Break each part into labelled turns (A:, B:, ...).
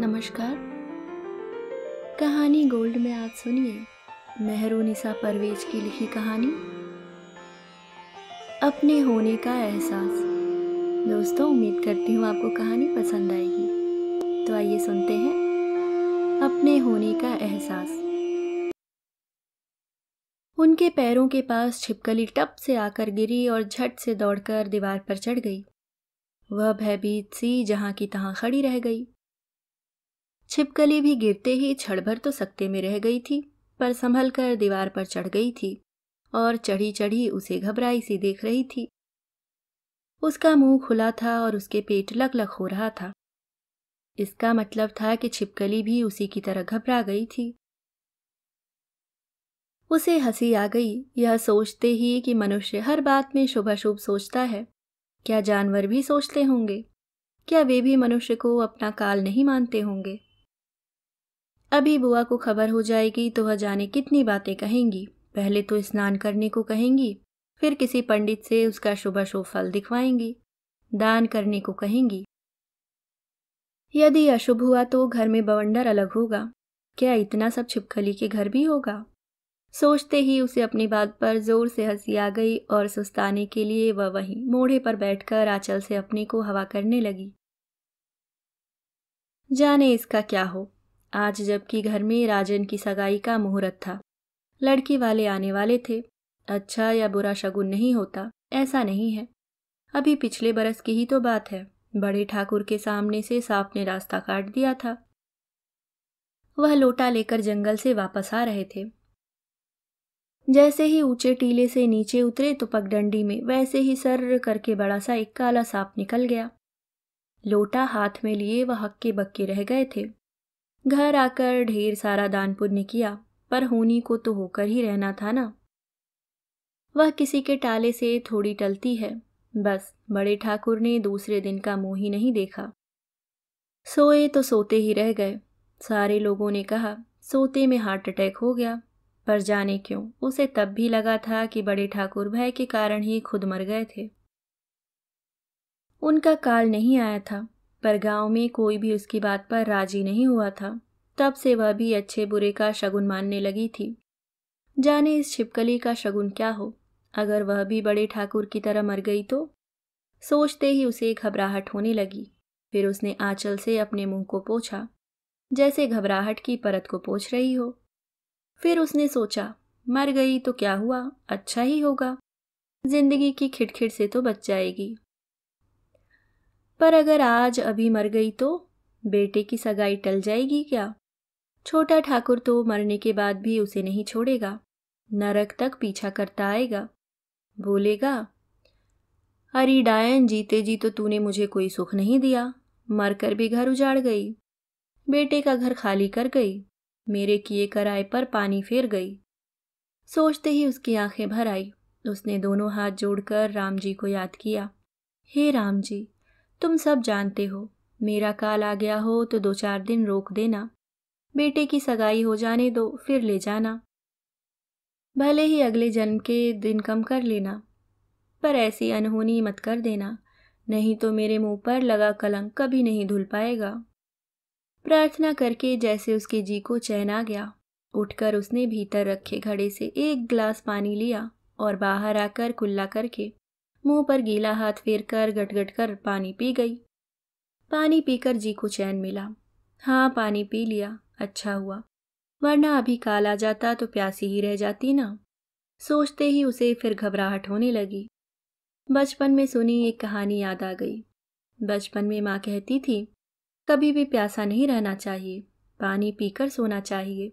A: नमस्कार कहानी गोल्ड में आज सुनिए निशा परवेज की लिखी कहानी अपने होने का एहसास दोस्तों उम्मीद करती हूँ आपको कहानी पसंद आएगी तो आइए सुनते हैं अपने होने का एहसास उनके पैरों के पास छिपकली टप से आकर गिरी और झट से दौड़कर दीवार पर चढ़ गई वह भयभीत सी जहां की तहां खड़ी रह गई छिपकली भी गिरते ही छड़भर भर तो सकते में रह गई थी पर संभल कर दीवार पर चढ़ गई थी और चढ़ी चढ़ी उसे घबराई सी देख रही थी उसका मुंह खुला था और उसके पेट लक लक हो रहा था इसका मतलब था कि छिपकली भी उसी की तरह घबरा गई थी उसे हंसी आ गई यह सोचते ही कि मनुष्य हर बात में शुभाशुभ सोचता है क्या जानवर भी सोचते होंगे क्या वे भी मनुष्य को अपना काल नहीं मानते होंगे अभी बुआ को खबर हो जाएगी तो वह जाने कितनी बातें कहेंगी पहले तो स्नान करने को कहेंगी फिर किसी पंडित से उसका शुभ शुभ फल दिखवाएंगी दान करने को कहेंगी यदि अशुभ हुआ तो घर में बवंडर अलग होगा क्या इतना सब छिपखली के घर भी होगा सोचते ही उसे अपनी बात पर जोर से हंसी आ गई और सुस्ताने के लिए वह वहीं मोढ़े पर बैठकर आंचल से अपने को हवा करने लगी जाने इसका क्या हो आज जबकि घर में राजन की सगाई का मुहूर्त था लड़की वाले आने वाले थे अच्छा या बुरा शगुन नहीं होता ऐसा नहीं है अभी पिछले बरस की ही तो बात है बड़े ठाकुर के सामने से सांप ने रास्ता काट दिया था वह लोटा लेकर जंगल से वापस आ रहे थे जैसे ही ऊंचे टीले से नीचे उतरे तो पगडंडी में वैसे ही सर करके बड़ा सा एक काला सांप निकल गया लोटा हाथ में लिए वह हक्के बक्के रह गए थे घर आकर ढेर सारा दान पुण्य किया पर होनी को तो होकर ही रहना था ना वह किसी के टाले से थोड़ी टलती है बस बड़े ठाकुर ने दूसरे दिन का मुंह ही नहीं देखा सोए तो सोते ही रह गए सारे लोगों ने कहा सोते में हार्ट अटैक हो गया पर जाने क्यों उसे तब भी लगा था कि बड़े ठाकुर भय के कारण ही खुद मर गए थे उनका काल नहीं आया था पर गांव में कोई भी उसकी बात पर राजी नहीं हुआ था तब से वह भी अच्छे बुरे का शगुन मानने लगी थी जाने इस छिपकली का शगुन क्या हो अगर वह भी बड़े ठाकुर की तरह मर गई तो सोचते ही उसे घबराहट होने लगी फिर उसने आंचल से अपने मुंह को पोछा जैसे घबराहट की परत को पोछ रही हो फिर उसने सोचा मर गई तो क्या हुआ अच्छा ही होगा जिंदगी की खिटखिट से तो बच जाएगी पर अगर आज अभी मर गई तो बेटे की सगाई टल जाएगी क्या छोटा ठाकुर तो मरने के बाद भी उसे नहीं छोड़ेगा नरक तक पीछा करता आएगा बोलेगा अरे डायन जीते जी तो तूने मुझे कोई सुख नहीं दिया मरकर भी घर उजाड़ गई बेटे का घर खाली कर गई मेरे किए कराए पर पानी फेर गई सोचते ही उसकी आंखें भर आई उसने दोनों हाथ जोड़कर राम जी को याद किया हे राम जी तुम सब जानते हो मेरा काल आ गया हो तो दो चार दिन रोक देना बेटे की सगाई हो जाने दो फिर ले जाना भले ही अगले जन्म के दिन कम कर लेना पर ऐसी अनहोनी मत कर देना नहीं तो मेरे मुंह पर लगा कलंक कभी नहीं धुल पाएगा प्रार्थना करके जैसे उसके जी को चैन आ गया उठकर उसने भीतर रखे घड़े से एक गिलास पानी लिया और बाहर आकर कुल्ला करके मुंह पर गीला हाथ फेर कर गटगट कर पानी पी गई पानी पीकर जी को चैन मिला हाँ पानी पी लिया अच्छा हुआ वरना अभी काल आ जाता तो प्यासी ही रह जाती ना सोचते ही उसे फिर घबराहट होने लगी बचपन में सुनी एक कहानी याद आ गई बचपन में माँ कहती थी कभी भी प्यासा नहीं रहना चाहिए पानी पीकर सोना चाहिए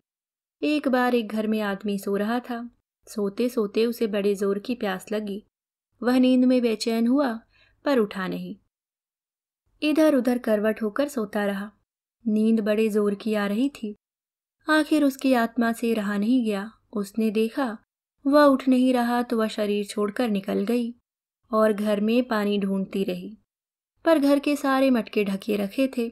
A: एक बार एक घर में आदमी सो रहा था सोते सोते उसे बड़े जोर की प्यास लगी वह नींद में बेचैन हुआ पर उठा नहीं इधर उधर करवट होकर सोता रहा नींद बड़े जोर की आ रही थी आखिर उसकी आत्मा से रहा नहीं गया उसने देखा वह उठ नहीं रहा तो वह शरीर छोड़कर निकल गई और घर में पानी ढूंढती रही पर घर के सारे मटके ढके रखे थे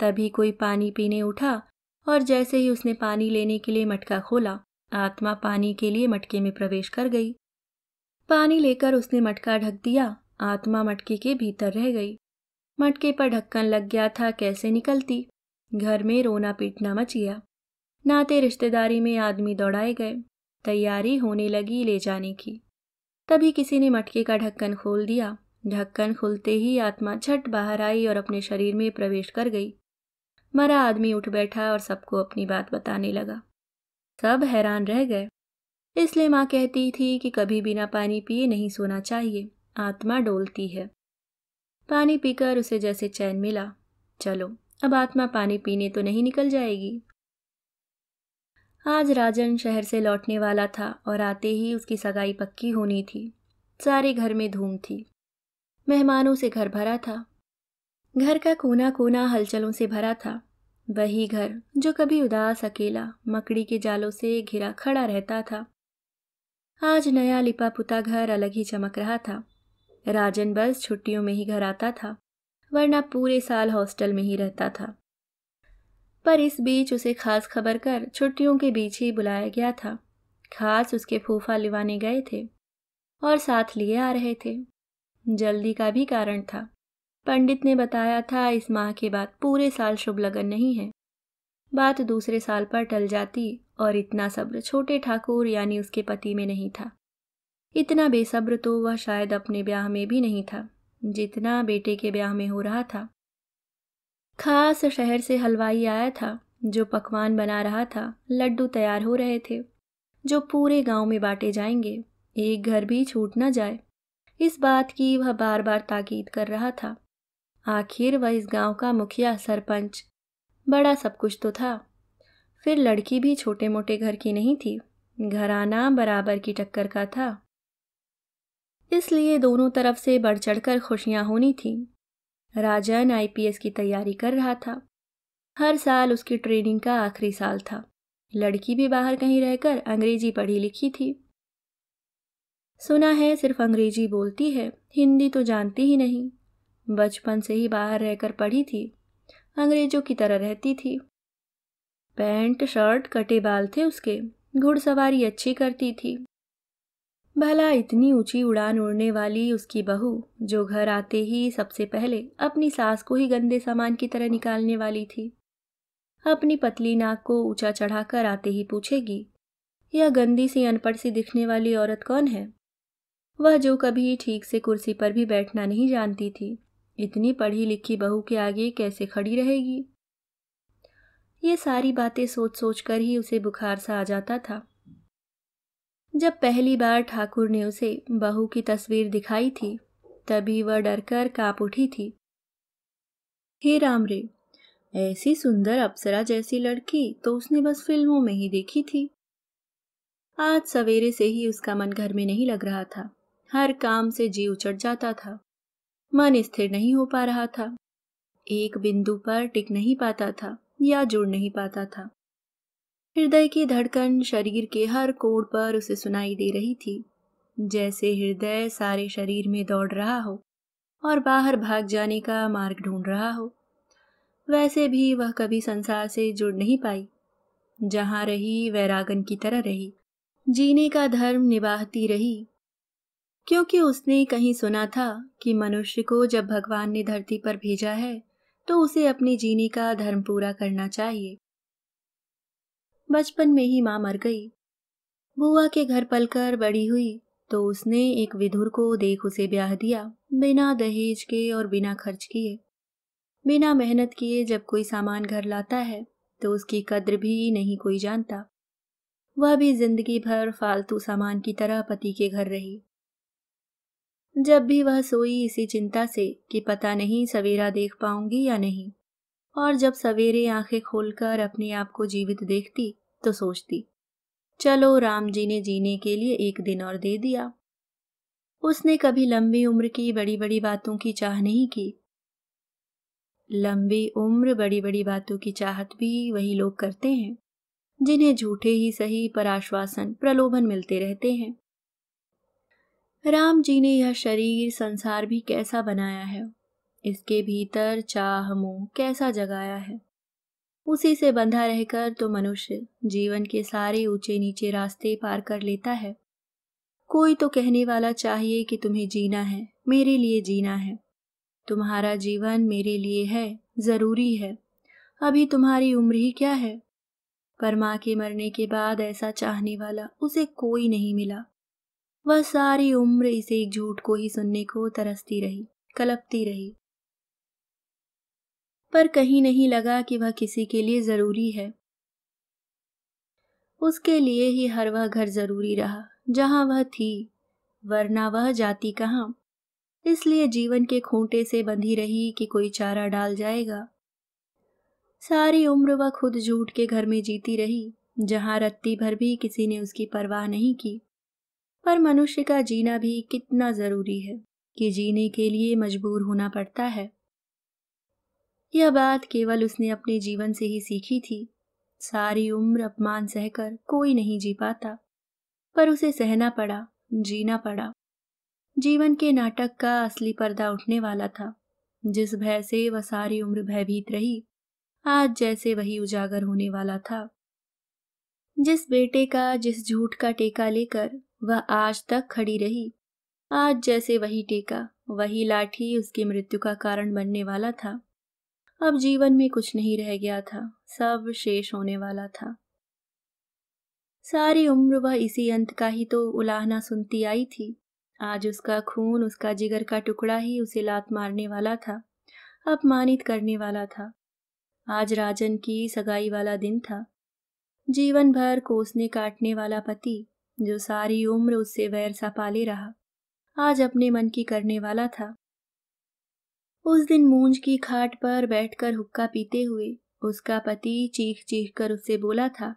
A: तभी कोई पानी पीने उठा और जैसे ही उसने पानी लेने के लिए मटका खोला आत्मा पानी के लिए मटके में प्रवेश कर गई पानी लेकर उसने मटका ढक दिया आत्मा मटके के भीतर रह गई मटके पर ढक्कन लग गया था कैसे निकलती घर में रोना पीटना मच गया नाते रिश्तेदारी में आदमी दौड़ाए गए तैयारी होने लगी ले जाने की तभी किसी ने मटके का ढक्कन खोल दिया ढक्कन खुलते ही आत्मा छट बाहर आई और अपने शरीर में प्रवेश कर गई मरा आदमी उठ बैठा और सबको अपनी बात बताने लगा सब हैरान रह गए इसलिए माँ कहती थी कि कभी बिना पानी पिए नहीं सोना चाहिए आत्मा डोलती है पानी पीकर उसे जैसे चैन मिला चलो अब आत्मा पानी पीने तो नहीं निकल जाएगी आज राजन शहर से लौटने वाला था और आते ही उसकी सगाई पक्की होनी थी सारे घर में धूम थी मेहमानों से घर भरा था घर का कोना कोना हलचलों से भरा था वही घर जो कभी उदास अकेला मकड़ी के जालों से घिरा खड़ा रहता था आज नया लिपा पुता घर अलग ही चमक रहा था राजन बस छुट्टियों में ही घर आता था वरना पूरे साल हॉस्टल में ही रहता था पर इस बीच उसे खास खबर कर छुट्टियों के बीच ही बुलाया गया था खास उसके फूफा लिवाने गए थे और साथ लिए आ रहे थे जल्दी का भी कारण था पंडित ने बताया था इस माह के बाद पूरे साल शुभ लगन नहीं है बात दूसरे साल पर टल जाती और इतना सब्र छोटे ठाकुर यानी उसके पति में नहीं था इतना बेसब्र तो वह शायद अपने ब्याह में भी नहीं था जितना बेटे के ब्याह में हो रहा था खास शहर से हलवाई आया था जो पकवान बना रहा था लड्डू तैयार हो रहे थे जो पूरे गांव में बांटे जाएंगे एक घर भी छूट न जाए इस बात की वह बार बार ताकीद कर रहा था आखिर वह इस गांव का मुखिया सरपंच बड़ा सब कुछ तो था फिर लड़की भी छोटे मोटे घर की नहीं थी घराना बराबर की टक्कर का था इसलिए दोनों तरफ से बढ़ चढ़कर खुशियां होनी थी राजन आईपीएस की तैयारी कर रहा था हर साल उसकी ट्रेनिंग का आखिरी साल था लड़की भी बाहर कहीं रहकर अंग्रेजी पढ़ी लिखी थी सुना है सिर्फ अंग्रेजी बोलती है हिंदी तो जानती ही नहीं बचपन से ही बाहर रहकर पढ़ी थी अंग्रेजों की तरह रहती थी पैंट शर्ट कटे बाल थे उसके घुड़सवारी अच्छी करती थी भला इतनी ऊंची उड़ान उड़ने वाली उसकी बहू जो घर आते ही सबसे पहले अपनी सास को ही गंदे सामान की तरह निकालने वाली थी अपनी पतली नाक को ऊंचा चढ़ाकर आते ही पूछेगी यह गंदी सी अनपढ़ सी दिखने वाली औरत कौन है वह जो कभी ठीक से कुर्सी पर भी बैठना नहीं जानती थी इतनी पढ़ी लिखी बहू के आगे कैसे खड़ी रहेगी ये सारी बातें सोच सोच कर ही उसे बुखार सा आ जाता था जब पहली बार ठाकुर ने उसे बहू की तस्वीर दिखाई थी तभी वह डरकर काप उठी थी हे राम रे ऐसी सुंदर अप्सरा जैसी लड़की तो उसने बस फिल्मों में ही देखी थी आज सवेरे से ही उसका मन घर में नहीं लग रहा था हर काम से जी उचट जाता था मन स्थिर नहीं हो पा रहा था एक बिंदु पर टिक नहीं पाता था या जुड़ नहीं पाता था हृदय की धड़कन शरीर के हर कोण पर उसे सुनाई दे रही थी जैसे हृदय सारे शरीर में दौड़ रहा हो और बाहर भाग जाने का मार्ग ढूंढ रहा हो वैसे भी वह कभी संसार से जुड़ नहीं पाई जहाँ रही वैरागन की तरह रही जीने का धर्म निभाती रही क्योंकि उसने कहीं सुना था कि मनुष्य को जब भगवान ने धरती पर भेजा है तो उसे अपने जीने का धर्म पूरा करना चाहिए बचपन में ही माँ मर गई बुआ के घर पलकर बड़ी हुई तो उसने एक विधुर को देख उसे ब्याह दिया बिना दहेज के और बिना खर्च किए बिना मेहनत किए जब कोई सामान घर लाता है तो उसकी कद्र भी नहीं कोई जानता वह भी जिंदगी भर फालतू सामान की तरह पति के घर रही जब भी वह सोई इसी चिंता से कि पता नहीं सवेरा देख पाऊंगी या नहीं और जब सवेरे आंखें खोलकर अपने आप को जीवित देखती तो सोचती चलो राम जी ने जीने के लिए एक दिन और दे दिया उसने कभी लंबी उम्र की बड़ी बड़ी बातों की चाह नहीं की लंबी उम्र बड़ी बड़ी बातों की चाहत भी वही लोग करते हैं जिन्हें झूठे ही सही पर आश्वासन प्रलोभन मिलते रहते हैं राम जी ने यह शरीर संसार भी कैसा बनाया है इसके भीतर चाह मोह कैसा जगाया है उसी से बंधा रहकर तो मनुष्य जीवन के सारे ऊंचे नीचे रास्ते पार कर लेता है कोई तो कहने वाला चाहिए कि तुम्हें जीना है मेरे लिए जीना है तुम्हारा जीवन मेरे लिए है ज़रूरी है अभी तुम्हारी उम्र ही क्या है पर माँ के मरने के बाद ऐसा चाहने वाला उसे कोई नहीं मिला वह सारी उम्र इसे एक झूठ को ही सुनने को तरसती रही कलपती रही पर कहीं नहीं लगा कि वह किसी के लिए जरूरी है उसके लिए ही हर वह घर जरूरी रहा जहां वह थी वरना वह जाती कहाँ इसलिए जीवन के खूंटे से बंधी रही कि कोई चारा डाल जाएगा सारी उम्र वह खुद झूठ के घर में जीती रही जहां रत्ती भर भी किसी ने उसकी परवाह नहीं की पर मनुष्य का जीना भी कितना जरूरी है कि जीने के लिए मजबूर होना पड़ता है यह बात केवल उसने अपने जीवन से ही सीखी थी सारी उम्र अपमान सहकर कोई नहीं जी पाता पर उसे सहना पड़ा जीना पड़ा जीवन के नाटक का असली पर्दा उठने वाला था जिस भय से वह सारी उम्र भयभीत रही आज जैसे वही उजागर होने वाला था जिस बेटे का जिस झूठ का टेका लेकर वह आज तक खड़ी रही आज जैसे वही टीका वही लाठी उसकी मृत्यु का कारण बनने वाला था अब जीवन में कुछ नहीं रह गया था सब शेष होने वाला था सारी उम्र वह इसी अंत का ही तो उलाहना सुनती आई थी आज उसका खून उसका जिगर का टुकड़ा ही उसे लात मारने वाला था अपमानित करने वाला था आज राजन की सगाई वाला दिन था जीवन भर कोसने काटने वाला पति जो सारी उम्र उससे वैर सा पाले रहा आज अपने मन की करने वाला था उस दिन मूंज की खाट पर बैठकर हुक्का पीते हुए उसका पति चीख चीख कर उससे बोला था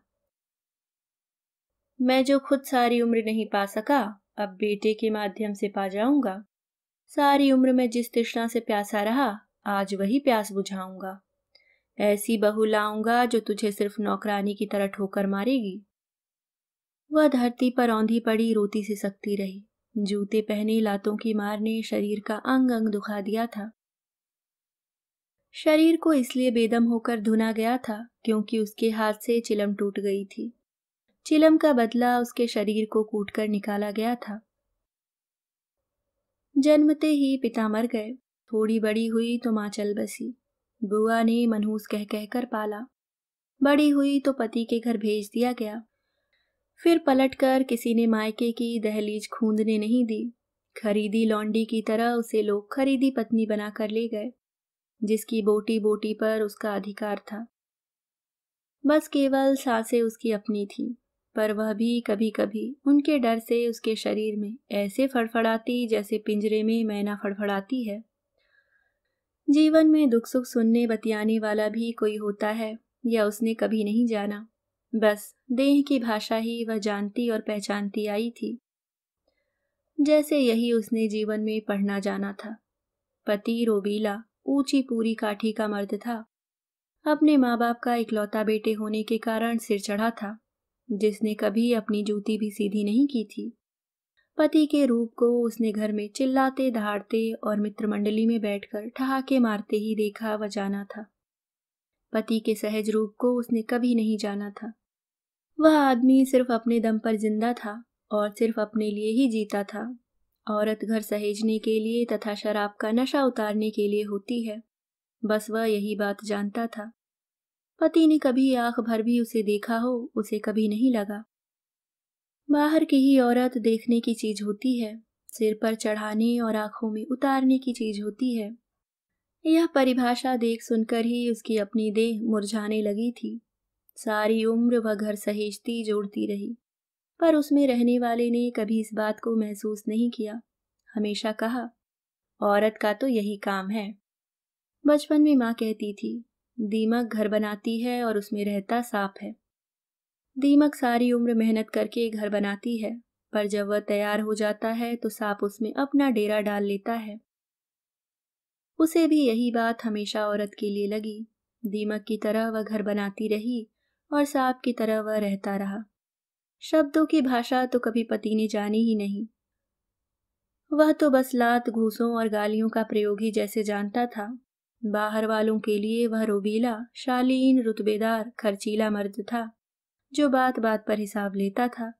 A: मैं जो खुद सारी उम्र नहीं पा सका अब बेटे के माध्यम से पा जाऊंगा सारी उम्र में जिस तृष्णा से प्यासा रहा आज वही प्यास बुझाऊंगा ऐसी बहू लाऊंगा जो तुझे सिर्फ नौकरानी की तरह ठोकर मारेगी वह धरती पर औंधी पड़ी रोती से सकती रही जूते पहने लातों की मार ने शरीर का अंग अंग दुखा दिया था शरीर को इसलिए बेदम होकर धुना गया था क्योंकि उसके हाथ से चिलम टूट गई थी चिलम का बदला उसके शरीर को कूटकर निकाला गया था जन्मते ही पिता मर गए थोड़ी बड़ी हुई तो माँ चल बसी बुआ ने मनहूस कह कहकर पाला बड़ी हुई तो पति के घर भेज दिया गया फिर पलटकर किसी ने मायके की दहलीज खूंदने नहीं दी खरीदी लौंडी की तरह उसे लोग खरीदी पत्नी बनाकर ले गए जिसकी बोटी बोटी पर उसका अधिकार था बस केवल सांसें उसकी अपनी थी पर वह भी कभी कभी उनके डर से उसके शरीर में ऐसे फड़फड़ाती जैसे पिंजरे में मैना फड़फड़ाती है जीवन में दुख सुख सुनने बतियाने वाला भी कोई होता है या उसने कभी नहीं जाना बस देह की भाषा ही वह जानती और पहचानती आई थी जैसे यही उसने जीवन में पढ़ना जाना था पति रोबीला ऊंची पूरी काठी का मर्द था अपने माँ बाप का इकलौता बेटे होने के कारण सिर चढ़ा था जिसने कभी अपनी जूती भी सीधी नहीं की थी पति के रूप को उसने घर में चिल्लाते दहाड़ते और मित्र मंडली में बैठकर ठहाके मारते ही देखा व जाना था पति के सहज रूप को उसने कभी नहीं जाना था वह आदमी सिर्फ अपने दम पर जिंदा था और सिर्फ अपने लिए ही जीता था औरत घर सहेजने के लिए तथा शराब का नशा उतारने के लिए होती है बस वह यही बात जानता था पति ने कभी आंख भर भी उसे देखा हो उसे कभी नहीं लगा बाहर की ही औरत देखने की चीज होती है सिर पर चढ़ाने और आंखों में उतारने की चीज होती है यह परिभाषा देख सुनकर ही उसकी अपनी देह मुरझाने लगी थी सारी उम्र वह घर सहेजती जोड़ती रही पर उसमें रहने वाले ने कभी इस बात को महसूस नहीं किया हमेशा कहा औरत का तो यही काम है बचपन में माँ कहती थी दीमक घर बनाती है और उसमें रहता साफ है दीमक सारी उम्र मेहनत करके घर बनाती है पर जब वह तैयार हो जाता है तो सांप उसमें अपना डेरा डाल लेता है उसे भी यही बात हमेशा औरत के लिए लगी दीमक की तरह वह घर बनाती रही और सांप की तरह वह रहता रहा शब्दों की भाषा तो कभी पति ने जानी ही नहीं वह तो बस लात घूसों और गालियों का प्रयोग ही जैसे जानता था बाहर वालों के लिए वह रोबीला शालीन रुतबेदार खर्चीला मर्द था जो बात बात पर हिसाब लेता था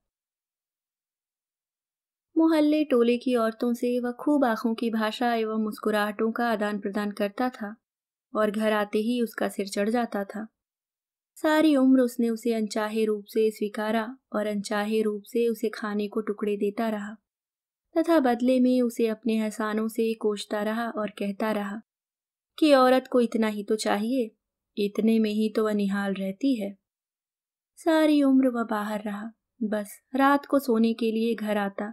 A: मोहल्ले टोले की औरतों से वह खूब आंखों की भाषा एवं मुस्कुराहटों का आदान प्रदान करता था और घर आते ही उसका सिर चढ़ जाता था सारी उम्र उसने उसे अनचाहे रूप से स्वीकारा और अनचाहे रूप से उसे खाने को टुकड़े देता रहा तथा बदले में उसे अपने एहसानों से कोसता रहा और कहता रहा कि औरत को इतना ही तो चाहिए इतने में ही तो वह निहाल रहती है सारी उम्र वह बाहर रहा बस रात को सोने के लिए घर आता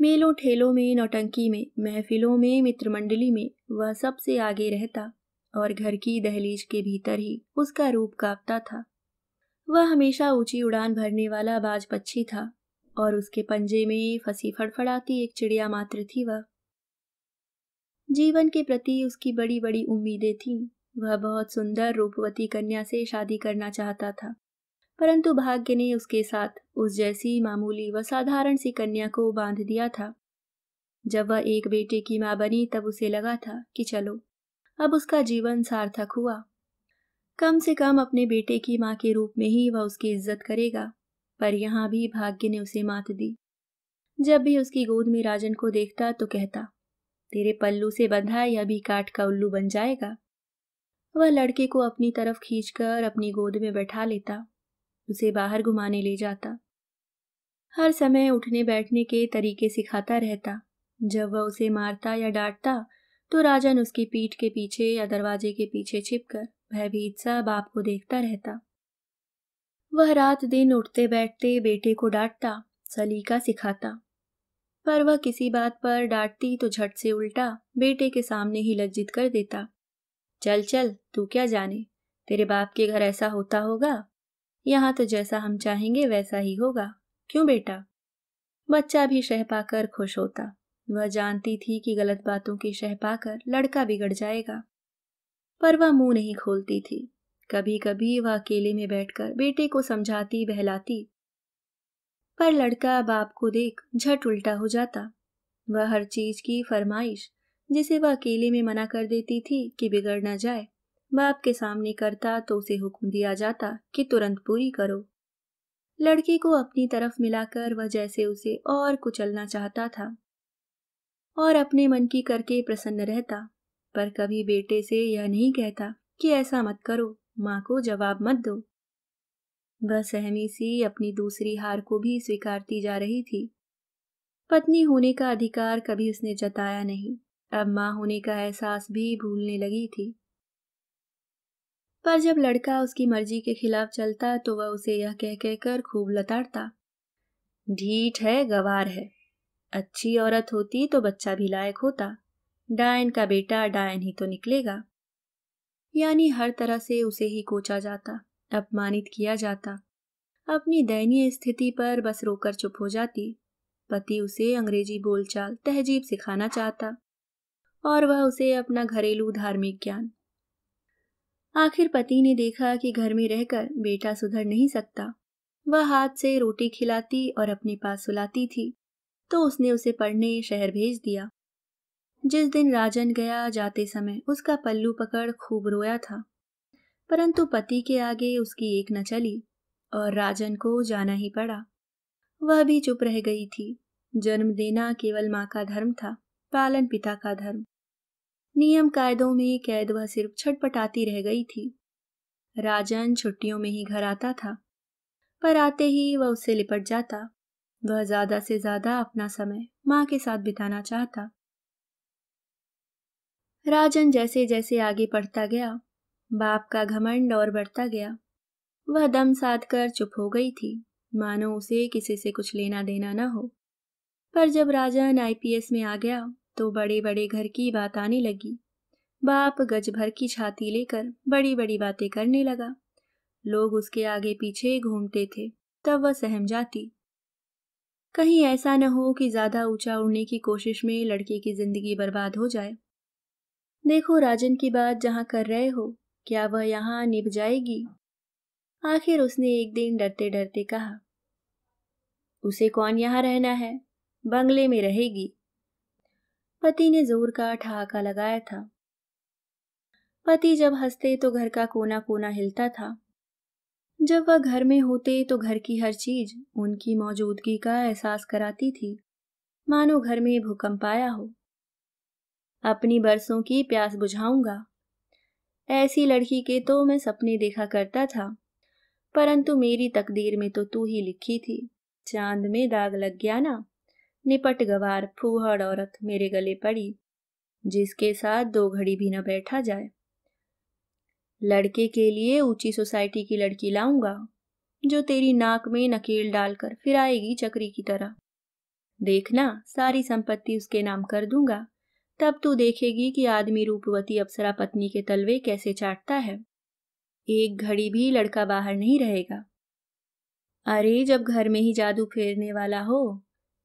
A: मेलों ठेलों में नौटंकी में महफिलों में मित्रमंडली में वह सबसे आगे रहता और घर की दहलीज के भीतर ही उसका रूप कांपता था वह हमेशा ऊंची उड़ान भरने वाला बाज पक्षी था और उसके पंजे में फंसी फड़फड़ाती एक चिड़िया मात्र थी वह जीवन के प्रति उसकी बड़ी बड़ी उम्मीदें थीं वह बहुत सुंदर रूपवती कन्या से शादी करना चाहता था परंतु भाग्य ने उसके साथ उस जैसी मामूली व साधारण सी कन्या को बांध दिया था जब वह एक बेटे की माँ बनी तब उसे लगा था कि चलो अब उसका जीवन सार्थक हुआ कम से कम अपने बेटे की माँ के रूप में ही वह उसकी इज्जत करेगा पर यहां भी भाग्य ने उसे मात दी जब भी उसकी गोद में राजन को देखता तो कहता तेरे पल्लू से बंधा यह भी काट का उल्लू बन जाएगा वह लड़के को अपनी तरफ खींचकर अपनी गोद में बैठा लेता उसे बाहर घुमाने ले जाता हर समय उठने बैठने के तरीके सिखाता रहता जब वह उसे मारता या डांटता तो राजन उसकी पीठ के पीछे या दरवाजे के पीछे छिपकर भयभीत सा बाप को देखता रहता वह रात दिन उठते बैठते बेटे को डांटता सलीका सिखाता पर वह किसी बात पर डांटती तो झट से उल्टा बेटे के सामने ही लज्जित कर देता चल चल तू क्या जाने तेरे बाप के घर ऐसा होता होगा यहाँ तो जैसा हम चाहेंगे वैसा ही होगा क्यों बेटा बच्चा भी शह पाकर खुश होता वह जानती थी कि गलत बातों की शह पाकर लड़का बिगड़ जाएगा पर वह मुंह नहीं खोलती थी कभी कभी वह अकेले में बैठकर बेटे को समझाती बहलाती पर लड़का बाप को देख झट उल्टा हो जाता वह हर चीज की फरमाइश जिसे वह अकेले में मना कर देती थी कि बिगड़ ना जाए बाप के सामने करता तो उसे हुक्म दिया जाता कि तुरंत पूरी करो लड़के को अपनी तरफ मिलाकर वह जैसे उसे और कुचलना चाहता था और अपने मन की करके प्रसन्न रहता पर कभी बेटे से यह नहीं कहता कि ऐसा मत करो माँ को जवाब मत दो वह सहमी सी अपनी दूसरी हार को भी स्वीकारती जा रही थी पत्नी होने का अधिकार कभी उसने जताया नहीं अब माँ होने का एहसास भी भूलने लगी थी पर जब लड़का उसकी मर्जी के खिलाफ चलता तो वह उसे यह कह कहकर खूब लताड़ता ढीठ है गवार है अच्छी औरत होती तो बच्चा भी लायक होता डायन का बेटा डायन ही तो निकलेगा यानी हर तरह से उसे ही कोचा जाता अपमानित किया जाता अपनी दयनीय स्थिति पर बस रोकर चुप हो जाती पति उसे अंग्रेजी बोलचाल तहजीब सिखाना चाहता और वह उसे अपना घरेलू धार्मिक ज्ञान आखिर पति ने देखा कि घर में रहकर बेटा सुधर नहीं सकता वह हाथ से रोटी खिलाती और अपने पास सुलाती थी तो उसने उसे पढ़ने शहर भेज दिया जिस दिन राजन गया जाते समय उसका पल्लू पकड़ खूब रोया था परंतु पति के आगे उसकी एक न चली और राजन को जाना ही पड़ा वह भी चुप रह गई थी जन्म देना केवल माँ का धर्म था पालन पिता का धर्म नियम कायदों में कैद वह सिर्फ छटपटाती रह गई थी राजन छुट्टियों में ही घर आता था पर आते ही वह उससे लिपट जाता वह ज्यादा से ज्यादा अपना समय माँ के साथ बिताना चाहता राजन जैसे जैसे आगे पढ़ता गया बाप का घमंड और बढ़ता गया वह दम साध कर चुप हो गई थी मानो उसे किसी से कुछ लेना देना ना हो पर जब राजन आईपीएस में आ गया तो बड़े बड़े घर की बात आने लगी बाप गज भर की छाती लेकर बड़ी बड़ी बातें करने लगा लोग उसके आगे पीछे घूमते थे तब वह सहम जाती कहीं ऐसा न हो कि ज्यादा ऊंचा उड़ने की कोशिश में लड़के की जिंदगी बर्बाद हो जाए देखो राजन की बात जहां कर रहे हो क्या वह यहां निभ जाएगी आखिर उसने एक दिन डरते डरते कहा उसे कौन यहां रहना है बंगले में रहेगी पति ने जोर का ठहाका लगाया था पति जब हंसते तो घर का कोना कोना हिलता था जब वह घर में होते तो घर की हर चीज उनकी मौजूदगी का एहसास कराती थी मानो घर में भूकंप आया हो अपनी बरसों की प्यास बुझाऊंगा ऐसी लड़की के तो मैं सपने देखा करता था परंतु मेरी तकदीर में तो तू ही लिखी थी चांद में दाग लग गया ना निपट गवार फूहड़ औरत मेरे गले पड़ी जिसके साथ दो घड़ी भी न बैठा जाए लड़के के लिए ऊंची सोसाइटी की लड़की लाऊंगा जो तेरी नाक में नकेल डालकर फिर आएगी चक्री की तरह देखना सारी संपत्ति उसके नाम कर दूंगा तब तू देखेगी कि आदमी रूपवती अप्सरा पत्नी के तलवे कैसे चाटता है एक घड़ी भी लड़का बाहर नहीं रहेगा अरे जब घर में ही जादू फेरने वाला हो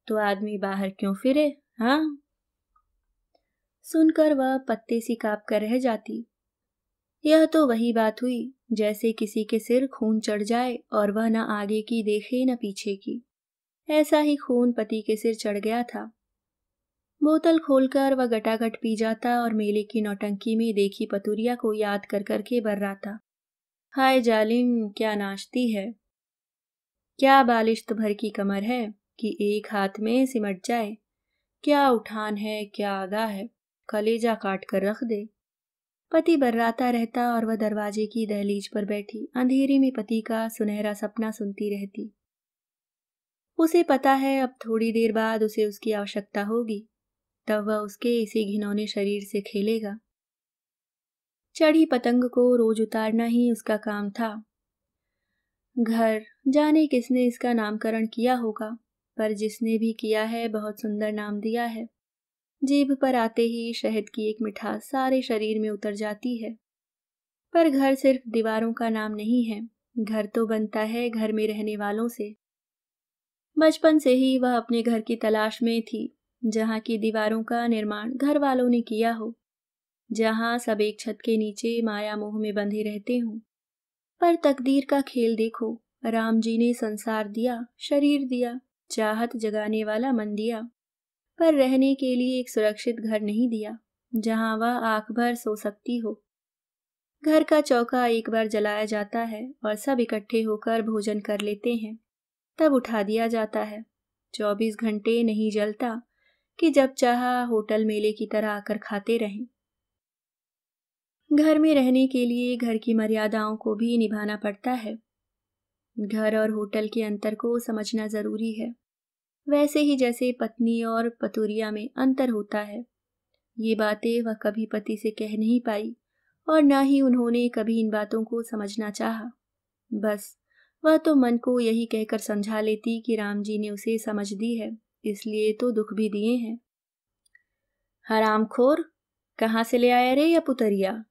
A: तो आदमी बाहर क्यों फिरे हाँ सुनकर वह पत्ते सी काप कर रह जाती यह तो वही बात हुई जैसे किसी के सिर खून चढ़ जाए और वह न आगे की देखे न पीछे की ऐसा ही खून पति के सिर चढ़ गया था बोतल खोलकर वह गटागट पी जाता और मेले की नौटंकी में देखी पतुरिया को याद कर करके बर्राता हाय जालिम क्या नाचती है क्या बालिश्त भर की कमर है कि एक हाथ में सिमट जाए क्या उठान है क्या आगा है कलेजा काट कर रख दे पति बर्राता रहता और वह दरवाजे की दहलीज पर बैठी अंधेरे में पति का सुनहरा सपना सुनती रहती उसे पता है अब थोड़ी देर बाद उसे उसकी आवश्यकता होगी तब वह उसके इसी घिनौने शरीर से खेलेगा चढ़ी पतंग को रोज उतारना ही उसका काम था घर जाने किसने इसका नामकरण किया होगा पर जिसने भी किया है बहुत सुंदर नाम दिया है जीभ पर आते ही शहद की एक मिठास सारे शरीर में उतर जाती है पर घर सिर्फ दीवारों का नाम नहीं है घर तो बनता है घर में रहने वालों से बचपन से ही वह अपने घर की तलाश में थी जहाँ की दीवारों का निर्माण घर वालों ने किया हो जहाँ सब एक छत के नीचे माया मोह में बंधे रहते हों पर तकदीर का खेल देखो राम जी ने संसार दिया शरीर दिया चाहत जगाने वाला मन दिया पर रहने के लिए एक सुरक्षित घर नहीं दिया जहां वह आंख भर सो सकती हो घर का चौका एक बार जलाया जाता है और सब इकट्ठे होकर भोजन कर लेते हैं तब उठा दिया जाता है चौबीस घंटे नहीं जलता कि जब चाह होटल मेले की तरह आकर खाते रहें घर में रहने के लिए घर की मर्यादाओं को भी निभाना पड़ता है घर और होटल के अंतर को समझना ज़रूरी है वैसे ही जैसे पत्नी और पतुरिया में अंतर होता है ये बातें वह कभी पति से कह नहीं पाई और न ही उन्होंने कभी इन बातों को समझना चाहा। बस वह तो मन को यही कहकर समझा लेती कि राम जी ने उसे समझ दी है इसलिए तो दुख भी दिए हैं हरामखोर हाँ, कहाँ से ले आया रे या पुतरिया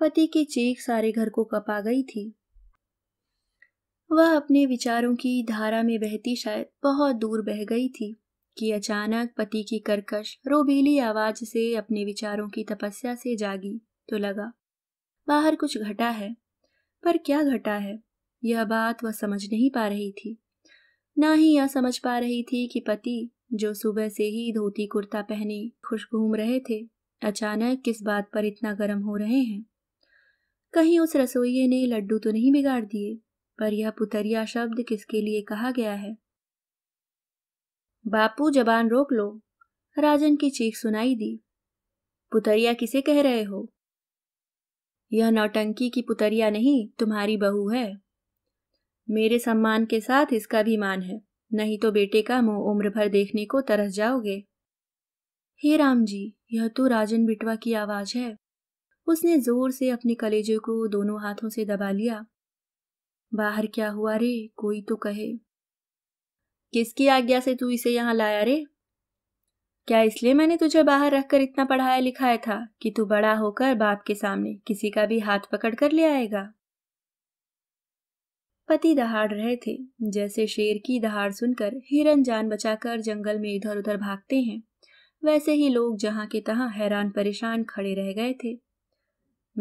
A: पति की चीख सारे घर को कपा गई थी वह अपने विचारों की धारा में बहती शायद बहुत दूर बह गई थी कि अचानक पति की करकश रोबीली आवाज से अपने विचारों की तपस्या से जागी तो लगा बाहर कुछ घटा है पर क्या घटा है यह बात वह समझ नहीं पा रही थी ना ही यह समझ पा रही थी कि पति जो सुबह से ही धोती कुर्ता पहने खुश घूम रहे थे अचानक किस बात पर इतना गर्म हो रहे हैं कहीं उस रसोइये ने लड्डू तो नहीं बिगाड़ दिए पर यह पुतरिया शब्द किसके लिए कहा गया है बापू जबान रोक लो राजन की चीख सुनाई दी पुतरिया किसे कह रहे हो यह नौटंकी की पुतरिया नहीं तुम्हारी बहू है मेरे सम्मान के साथ इसका भी मान है नहीं तो बेटे का मुंह उम्र भर देखने को तरस जाओगे हे राम जी यह तो राजन बिटवा की आवाज है उसने जोर से अपने कलेजे को दोनों हाथों से दबा लिया बाहर क्या हुआ रे कोई तो कहे किसकी आज्ञा से तू इसे यहाँ लाया रे क्या इसलिए मैंने तुझे बाहर रखकर इतना पढ़ाया लिखाया था कि तू बड़ा होकर बाप के सामने किसी का भी हाथ पकड़ कर ले आएगा पति दहाड़ रहे थे जैसे शेर की दहाड़ सुनकर हिरन जान बचाकर जंगल में इधर उधर भागते हैं वैसे ही लोग जहां के तहां हैरान परेशान खड़े रह गए थे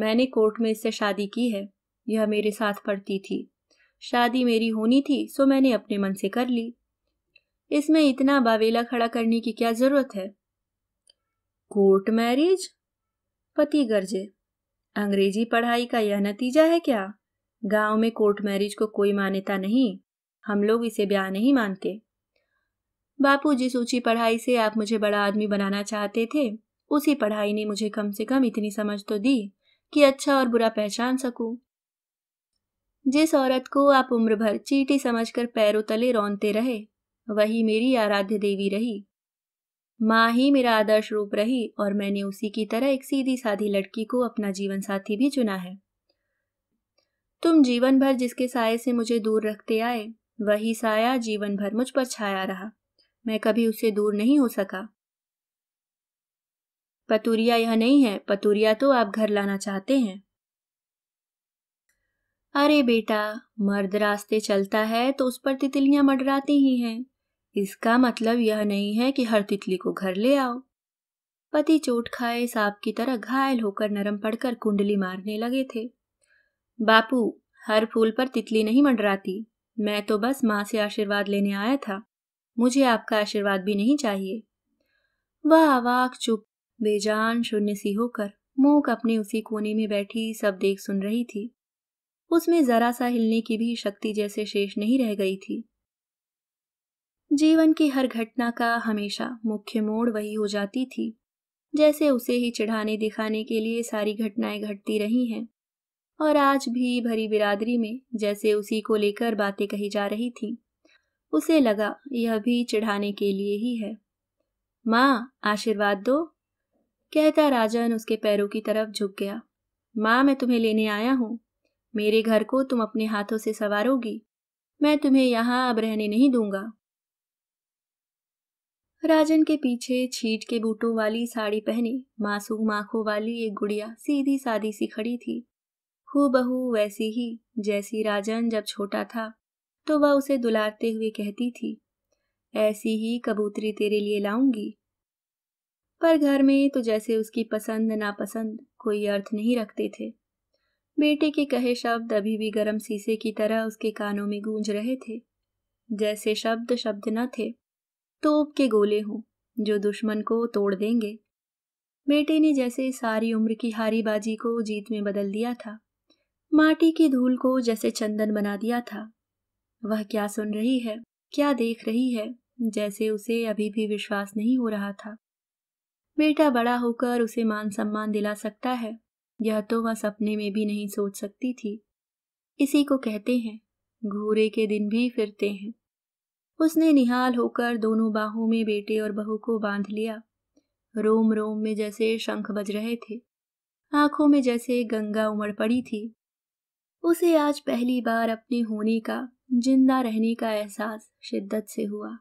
A: मैंने कोर्ट में इससे शादी की है यह मेरे साथ पढ़ती थी शादी मेरी होनी थी सो मैंने अपने मन से कर ली इसमें इतना बावेला खड़ा करने की क्या जरूरत है कोर्ट मैरिज पति गर्जे अंग्रेजी पढ़ाई का यह नतीजा है क्या गांव में कोर्ट मैरिज को कोई मान्यता नहीं हम लोग इसे ब्याह नहीं मानते बापू जिस ऊंची पढ़ाई से आप मुझे बड़ा आदमी बनाना चाहते थे उसी पढ़ाई ने मुझे कम से कम इतनी समझ तो दी कि अच्छा और बुरा पहचान सकूं। जिस औरत को आप उम्र भर चीटी समझकर पैरों तले रौनते रहे वही मेरी आराध्य देवी रही माँ ही मेरा आदर्श रूप रही और मैंने उसी की तरह एक सीधी साधी लड़की को अपना जीवन साथी भी चुना है तुम जीवन भर जिसके साय से मुझे दूर रखते आए वही साया जीवन भर मुझ पर छाया रहा मैं कभी उससे दूर नहीं हो सका पतूरिया यह नहीं है पतूरिया तो आप घर लाना चाहते हैं अरे बेटा मर्द रास्ते चलता है तो उस पर तितलियां मडराती ही हैं इसका मतलब यह नहीं है कि हर तितली को घर ले आओ पति चोट खाए सांप की तरह घायल होकर नरम पड़कर कुंडली मारने लगे थे बापू हर फूल पर तितली नहीं मंडराती मैं तो बस माँ से आशीर्वाद लेने आया था मुझे आपका आशीर्वाद भी नहीं चाहिए वह आवाक चुप बेजान शून्य सी होकर मूक अपने उसी कोने में बैठी सब देख सुन रही थी उसमें जरा सा हिलने की भी शक्ति जैसे शेष नहीं रह गई थी जीवन की हर घटना का हमेशा मुख्य मोड़ वही हो जाती थी जैसे उसे ही चढ़ाने दिखाने के लिए सारी घटनाएं घटती रही हैं और आज भी भरी बिरादरी में जैसे उसी को लेकर बातें कही जा रही थीं। उसे लगा यह भी चढ़ाने के लिए ही है माँ आशीर्वाद दो कहता राजन उसके पैरों की तरफ झुक गया माँ मैं तुम्हें लेने आया हूँ मेरे घर को तुम अपने हाथों से सवारोगी मैं तुम्हें यहां अब रहने नहीं दूंगा राजन के पीछे छीट के बूटों वाली साड़ी पहने मासूम आंखों वाली एक गुड़िया सीधी सादी सी खड़ी थी हूबहू वैसी ही जैसी राजन जब छोटा था तो वह उसे दुलारते हुए कहती थी ऐसी ही कबूतरी तेरे लिए लाऊंगी पर घर में तो जैसे उसकी पसंद नापसंद कोई अर्थ नहीं रखते थे बेटे के कहे शब्द अभी भी गर्म शीशे की तरह उसके कानों में गूंज रहे थे जैसे शब्द शब्द न थे तोप के गोले हों जो दुश्मन को तोड़ देंगे बेटे ने जैसे सारी उम्र की हारी बाजी को जीत में बदल दिया था माटी की धूल को जैसे चंदन बना दिया था वह क्या सुन रही है क्या देख रही है जैसे उसे अभी भी विश्वास नहीं हो रहा था बेटा बड़ा होकर उसे मान सम्मान दिला सकता है यह तो वह सपने में भी नहीं सोच सकती थी इसी को कहते हैं घूरे के दिन भी फिरते हैं उसने निहाल होकर दोनों बाहों में बेटे और बहू को बांध लिया रोम रोम में जैसे शंख बज रहे थे आंखों में जैसे गंगा उमड़ पड़ी थी उसे आज पहली बार अपने होने का जिंदा रहने का एहसास शिद्दत से हुआ